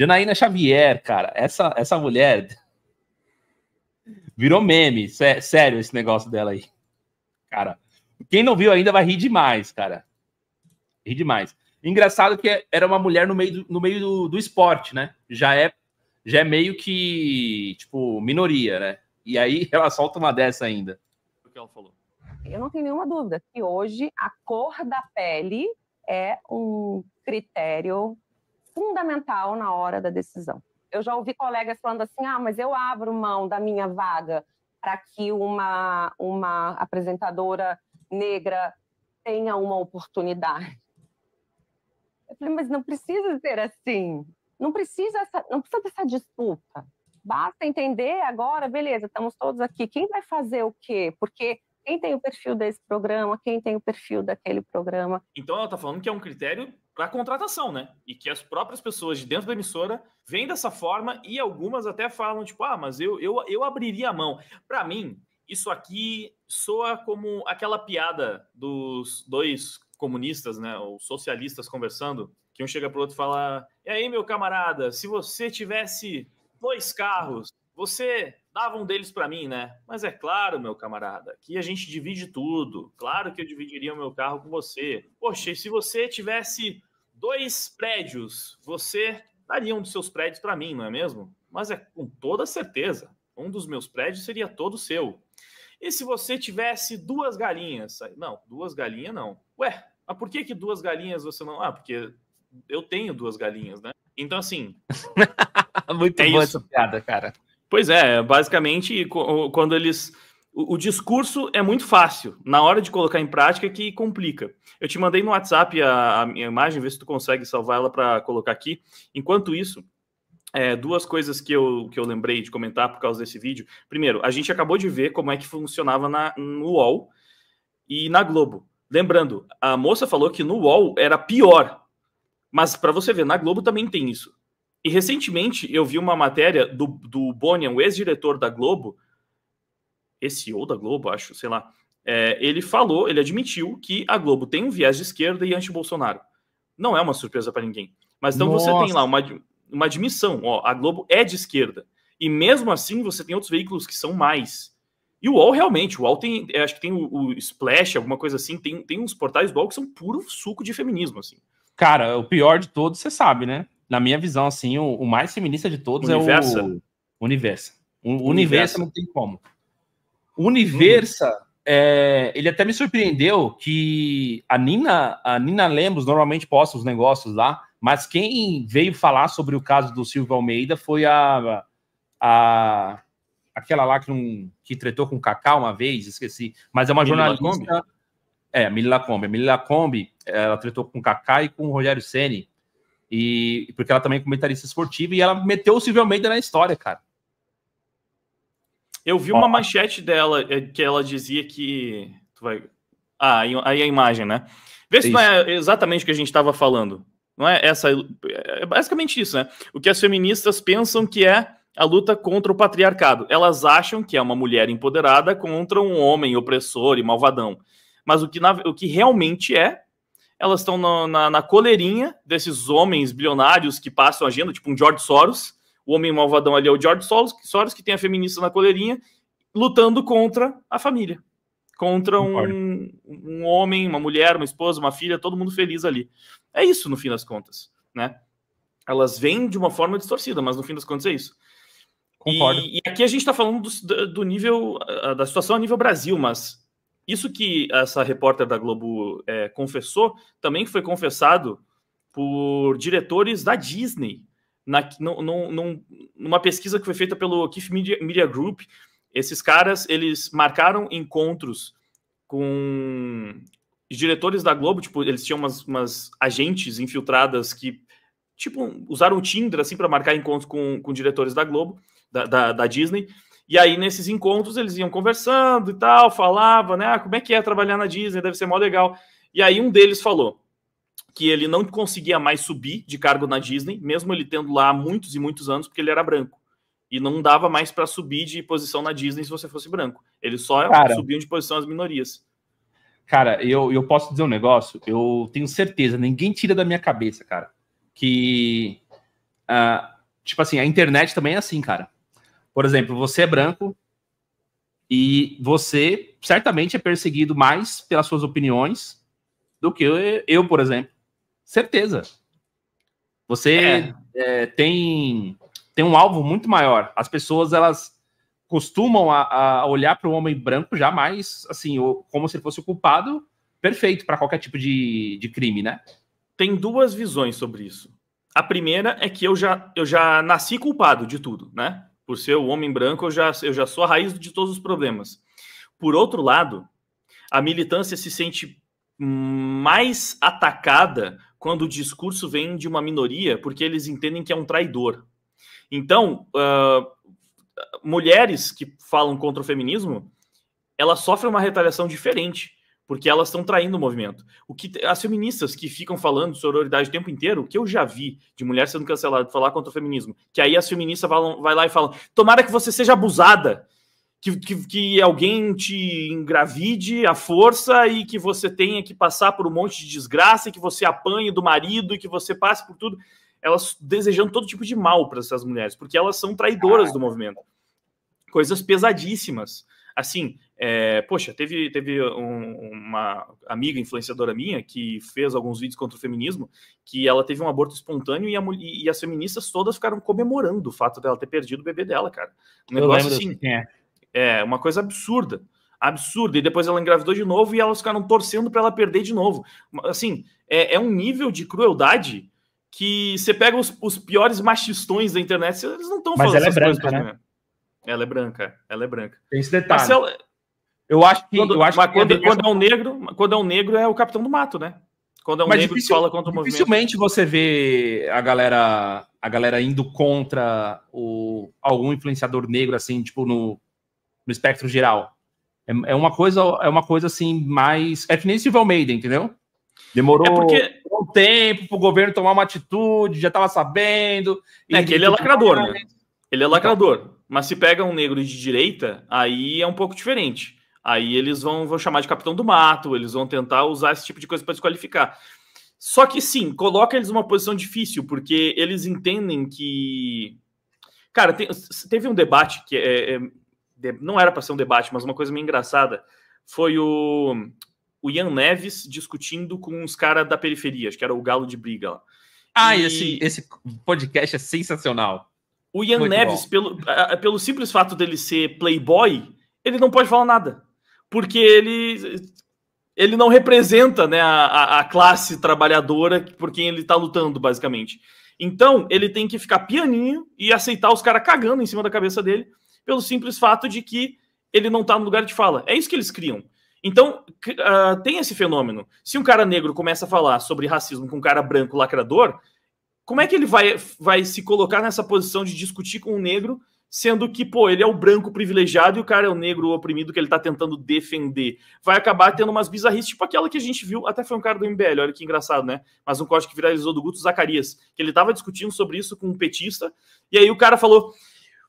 Janaína Xavier, cara, essa, essa mulher virou meme, sé, sério esse negócio dela aí. Cara, quem não viu ainda vai rir demais, cara. Rir demais. Engraçado que era uma mulher no meio do, no meio do, do esporte, né? Já é, já é meio que, tipo, minoria, né? E aí ela solta uma dessa ainda. O que ela falou? Eu não tenho nenhuma dúvida que hoje a cor da pele é um critério fundamental na hora da decisão. Eu já ouvi colegas falando assim: ah, mas eu abro mão da minha vaga para que uma, uma apresentadora negra tenha uma oportunidade. Eu falei, mas não precisa ser assim. Não precisa, essa, não precisa dessa disputa. Basta entender agora, beleza, estamos todos aqui. Quem vai fazer o quê? Porque quem tem o perfil desse programa, quem tem o perfil daquele programa. Então ela está falando que é um critério para contratação, né? E que as próprias pessoas de dentro da emissora vêm dessa forma e algumas até falam, tipo, ah, mas eu, eu, eu abriria a mão. Para mim, isso aqui soa como aquela piada dos dois comunistas, né, ou socialistas conversando, que um chega o outro e fala: "E aí, meu camarada, se você tivesse dois carros, você dava um deles para mim, né? Mas é claro, meu camarada, que a gente divide tudo. Claro que eu dividiria o meu carro com você. Poxa, se você tivesse dois prédios, você daria um dos seus prédios para mim, não é mesmo? Mas é com toda certeza. Um dos meus prédios seria todo seu. E se você tivesse duas galinhas? Não, duas galinhas não. Ué, mas por que, que duas galinhas você não. Ah, porque eu tenho duas galinhas, né? Então, assim. Muito é boa isso. essa piada, cara. Pois é, é basicamente, quando eles. O, o, discurso é muito fácil, na hora de colocar em prática é que complica. Eu te mandei no WhatsApp a, a minha imagem, ver se tu consegue salvar ela para colocar aqui. Enquanto isso, é, duas coisas que eu, que eu lembrei de comentar por causa desse vídeo. Primeiro, a gente acabou de ver como é que funcionava na, no UOL e na Globo. Lembrando, a moça falou que no UOL era pior. Mas para você ver, na Globo também tem isso. E recentemente eu vi uma matéria do, do Bonian, o ex-diretor da Globo, esse ou da Globo, acho, sei lá. É, ele falou, ele admitiu que a Globo tem um viés de esquerda e anti-Bolsonaro. Não é uma surpresa para ninguém. Mas então Nossa. você tem lá uma, uma admissão, ó, a Globo é de esquerda. E mesmo assim você tem outros veículos que são mais. E o UOL realmente, o UOL tem, é, acho que tem o, o Splash, alguma coisa assim, tem, tem uns portais do UOL que são puro suco de feminismo, assim. Cara, o pior de todos, você sabe, né? na minha visão, assim, o, o mais feminista de todos Universa? é o. Universa. O Universa. não tem como. Universa, hum. é, ele até me surpreendeu que a Nina, a Nina Lemos normalmente posta os negócios lá, mas quem veio falar sobre o caso do Silvio Almeida foi a. a aquela lá que, um, que tretou com o Cacá uma vez, esqueci. Mas é uma jornalista. É, É, Mili Lacombe. A Mili Lacombe, ela tretou com o Cacá e com o Rogério Ceni e porque ela também é comentarista esportiva e ela meteu o Silvio Almeida na história, cara. Eu vi uma manchete dela é, que ela dizia que. Tu vai... Ah, aí a imagem, né? Vê se isso. não é exatamente o que a gente estava falando. Não é essa. É, é basicamente isso, né? O que as feministas pensam que é a luta contra o patriarcado. Elas acham que é uma mulher empoderada contra um homem opressor e malvadão. Mas o que, na... o que realmente é elas estão na, na, na, coleirinha desses homens bilionários que passam a agenda, tipo um George Soros. O homem malvadão ali é o George Soros, Soros que tem a feminista na coleirinha, lutando contra a família. Contra um, um homem, uma mulher, uma esposa, uma filha, todo mundo feliz ali. É isso, no fim das contas, né? Elas vêm de uma forma distorcida, mas no fim das contas é isso. Concordo. E, e aqui a gente está falando do, do nível, da situação a nível Brasil, mas isso que essa repórter da Globo é, confessou também foi confessado por diretores da Disney na, num, numa pesquisa que foi feita pelo Keith Media, Media Group. Esses caras eles marcaram encontros com diretores da Globo, tipo, eles tinham umas, umas agentes infiltradas que tipo usaram o Tinder assim para marcar encontros com, com diretores da Globo, da, da, da Disney. E aí, nesses encontros, eles iam conversando e tal, falavam, né? Ah, como é que é trabalhar na Disney? Deve ser mó legal. E aí, um deles falou que ele não conseguia mais subir de cargo na Disney, mesmo ele tendo lá muitos e muitos anos, porque ele era branco. E não dava mais para subir de posição na Disney se você fosse branco. Ele só Cara. subiam de posição as minorias. Cara, eu, eu posso dizer um negócio, eu tenho certeza, ninguém tira da minha cabeça, cara, que. Uh, tipo assim, a internet também é assim, cara. Por exemplo, você é branco e você certamente é perseguido mais pelas suas opiniões do que eu, eu por exemplo. Certeza. Você é. É, tem, tem um alvo muito maior. As pessoas, elas costumam a, a olhar para o homem branco já mais, assim, como se ele fosse o culpado perfeito para qualquer tipo de, de crime, né? Tem duas visões sobre isso. A primeira é que eu já, eu já nasci culpado de tudo, né? Por ser o homem branco, eu já, eu já sou a raiz de todos os problemas. Por outro lado, a militância se sente mais atacada quando o discurso vem de uma minoria, porque eles entendem que é um traidor. Então, uh, mulheres que falam contra o feminismo, elas sofrem uma retaliação diferente porque elas estão traindo o movimento. O que as feministas que ficam falando de sororidade o tempo inteiro, o que eu já vi de mulher sendo cancelada por falar contra o feminismo, que aí as feministas falam, vai lá e falam: "Tomara que você seja abusada, que, que, que alguém te engravide à força e que você tenha que passar por um monte de desgraça, e que você apanhe do marido e que você passe por tudo". Elas desejando todo tipo de mal para essas mulheres, porque elas são traidoras do movimento. Coisas pesadíssimas. Assim, é, poxa, teve, teve um, uma amiga influenciadora minha que fez alguns vídeos contra o feminismo, que ela teve um aborto espontâneo e, a, e, as feministas todas ficaram comemorando o fato dela ter perdido o bebê dela, cara. Um negócio assim. É. é, uma coisa absurda. Absurda. E depois ela engravidou de novo e elas ficaram torcendo para ela perder de novo. Assim, é, é, um nível de crueldade que você pega os, os piores machistões da internet, eles não estão falando Mas ela é branca, né? Ela é branca, ela é branca. Tem esse detalhe. Marcelo, eu acho que. Quando, eu acho mas que quando, quando, é um negro, quando é um negro, é o Capitão do Mato, né? Quando é um mas negro difícil, fala contra o movimento. Dificilmente você vê a galera, a galera indo contra o, algum influenciador negro, assim, tipo, no, no espectro geral. É, é uma coisa, é uma coisa assim, mais. É que nem Silvio Almeida, entendeu? Demorou é porque... um tempo para o governo tomar uma atitude, já estava sabendo. É que ele é lacrador, né? Ele é lacrador. Então. Mas se pega um negro de direita, aí é um pouco diferente. Aí eles vão, vão chamar de capitão do mato, eles vão tentar usar esse tipo de coisa para desqualificar. Só que sim, coloca eles numa posição difícil, porque eles entendem que. Cara, teve um debate que é, é, não era para ser um debate, mas uma coisa meio engraçada. Foi o, o Ian Neves discutindo com os caras da periferia, acho que era o Galo de Briga lá. Ah, e... esse, esse podcast é sensacional. O Ian Muito Neves, pelo, pelo simples fato dele ser playboy, ele não pode falar nada porque ele ele não representa né, a, a classe trabalhadora por quem ele está lutando, basicamente. Então, ele tem que ficar pianinho e aceitar os caras cagando em cima da cabeça dele, pelo simples fato de que ele não está no lugar de fala. É isso que eles criam. Então, uh, tem esse fenômeno. Se um cara negro começa a falar sobre racismo com um cara branco lacrador, como é que ele vai, vai se colocar nessa posição de discutir com um negro sendo que, pô, ele é o branco privilegiado e o cara é o negro oprimido que ele tá tentando defender. Vai acabar tendo umas bizarrices, tipo aquela que a gente viu, até foi um cara do MBL, olha que engraçado, né? Mas um corte que viralizou do Guto Zacarias, que ele tava discutindo sobre isso com um petista, e aí o cara falou: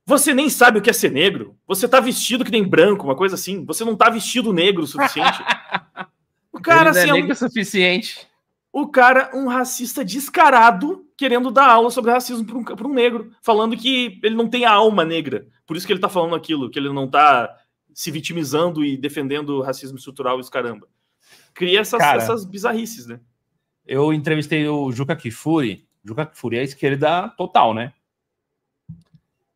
"Você nem sabe o que é ser negro. Você tá vestido que nem branco, uma coisa assim. Você não tá vestido negro o suficiente." O cara ele é negro assim, é um... suficiente. O cara um racista descarado querendo dar aula sobre racismo para um, um negro, falando que ele não tem a alma negra. Por isso que ele está falando aquilo, que ele não está se vitimizando e defendendo o racismo estrutural e os caramba. Cria essas, Cara, essas bizarrices, né? Eu entrevistei o Juca Kifuri. Juca Kifuri é a esquerda total, né?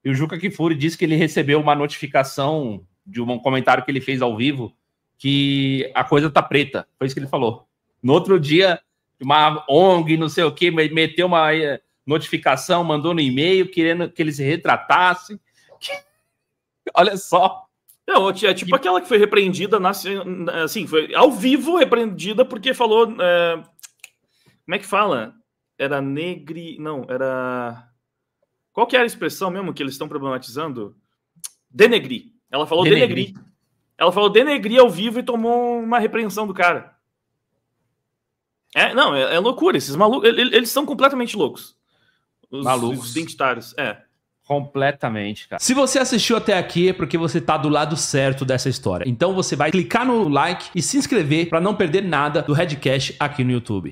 E o Juca Kifuri disse que ele recebeu uma notificação de um comentário que ele fez ao vivo que a coisa tá preta. Foi isso que ele falou. No outro dia, uma ONG, não sei o quê, meteu uma eh, notificação, mandou no e-mail querendo que eles se Que... Olha só. É, é tipo aquela que foi repreendida, na, assim, foi ao vivo repreendida porque falou. É... Como é que fala? Era negri. Não, era. Qual que era a expressão mesmo que eles estão problematizando? Denegri. Ela falou denegri. denegri. Ela falou denegri ao vivo e tomou uma repreensão do cara. É, não, é, é loucura. Esses malucos, eles, eles são completamente loucos. Os, malucos. Os identitários, é. Completamente, cara. Se você assistiu até aqui é porque você tá do lado certo dessa história. Então você vai clicar no like e se inscrever para não perder nada do Redcast aqui no YouTube.